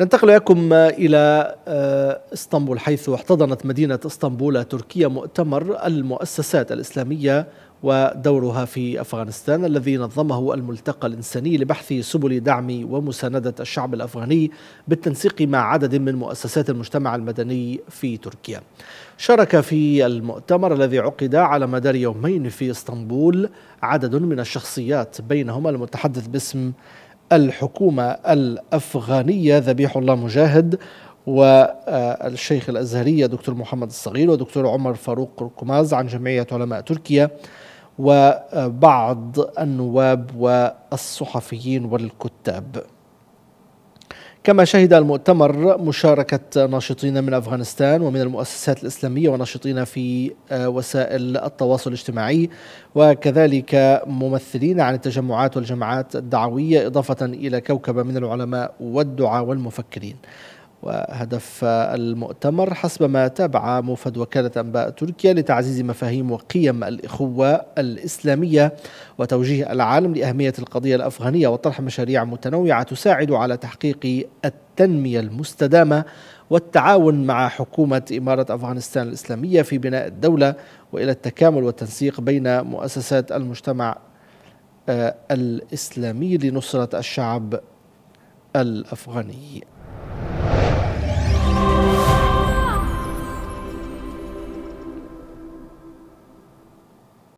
ننتقل إليكم إلى آه، اسطنبول حيث احتضنت مدينة اسطنبول تركيا مؤتمر المؤسسات الإسلامية ودورها في أفغانستان الذي نظمه الملتقى الإنساني لبحث سبل دعم ومساندة الشعب الأفغاني بالتنسيق مع عدد من مؤسسات المجتمع المدني في تركيا شارك في المؤتمر الذي عقد على مدار يومين في اسطنبول عدد من الشخصيات بينهم المتحدث باسم الحكومة الأفغانية ذبيح الله مجاهد والشيخ الأزهرية دكتور محمد الصغير ودكتور عمر فاروق قرقماز عن جمعية علماء تركيا وبعض النواب والصحفيين والكتاب كما شهد المؤتمر مشاركة ناشطين من أفغانستان ومن المؤسسات الإسلامية وناشطين في آه، وسائل التواصل الاجتماعي وكذلك ممثلين عن التجمعات والجماعات الدعوية إضافة إلى كوكب من العلماء والدعاء والمفكرين وهدف المؤتمر حسب ما تابع موفد وكالة أنباء تركيا لتعزيز مفاهيم وقيم الإخوة الإسلامية وتوجيه العالم لأهمية القضية الأفغانية وطرح مشاريع متنوعة تساعد على تحقيق التنمية المستدامة والتعاون مع حكومة إمارة أفغانستان الإسلامية في بناء الدولة وإلى التكامل والتنسيق بين مؤسسات المجتمع آه، الإسلامي لنصرة الشعب الأفغاني